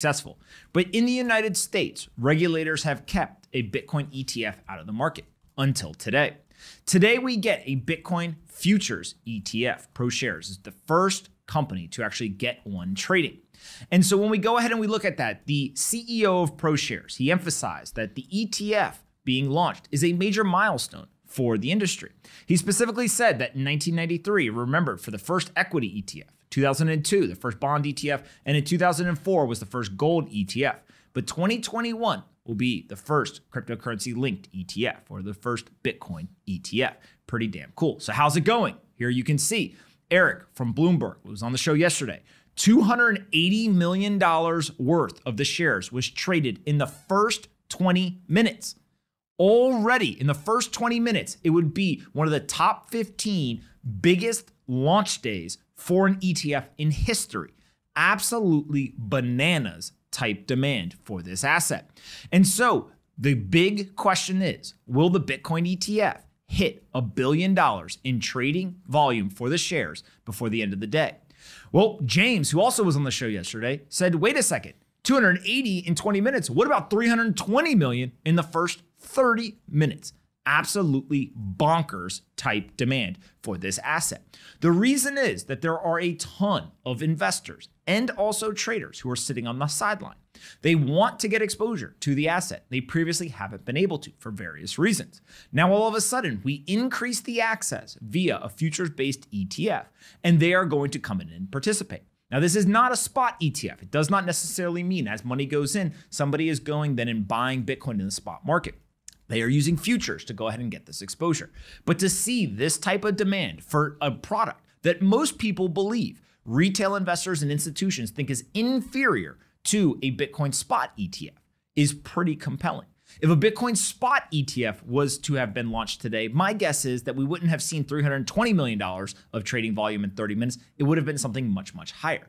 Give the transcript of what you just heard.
successful. But in the United States, regulators have kept a Bitcoin ETF out of the market until today. Today, we get a Bitcoin futures ETF. ProShares is the first company to actually get one trading. And so when we go ahead and we look at that, the CEO of ProShares, he emphasized that the ETF being launched is a major milestone for the industry. He specifically said that in 1993, remembered for the first equity ETF, 2002, the first bond ETF, and in 2004 was the first gold ETF. But 2021 will be the first cryptocurrency linked ETF or the first Bitcoin ETF. Pretty damn cool. So, how's it going? Here you can see Eric from Bloomberg was on the show yesterday. $280 million worth of the shares was traded in the first 20 minutes. Already in the first 20 minutes, it would be one of the top 15 biggest launch days for an ETF in history. Absolutely bananas type demand for this asset. And so the big question is will the Bitcoin ETF hit a billion dollars in trading volume for the shares before the end of the day? Well, James, who also was on the show yesterday, said, wait a second. 280 in 20 minutes. What about 320 million in the first 30 minutes? Absolutely bonkers type demand for this asset. The reason is that there are a ton of investors and also traders who are sitting on the sideline. They want to get exposure to the asset. They previously haven't been able to for various reasons. Now, all of a sudden, we increase the access via a futures based ETF, and they are going to come in and participate. Now, this is not a spot ETF. It does not necessarily mean as money goes in, somebody is going then and buying Bitcoin in the spot market. They are using futures to go ahead and get this exposure. But to see this type of demand for a product that most people believe retail investors and institutions think is inferior to a Bitcoin spot ETF is pretty compelling. If a Bitcoin spot ETF was to have been launched today, my guess is that we wouldn't have seen $320 million of trading volume in 30 minutes. It would have been something much, much higher.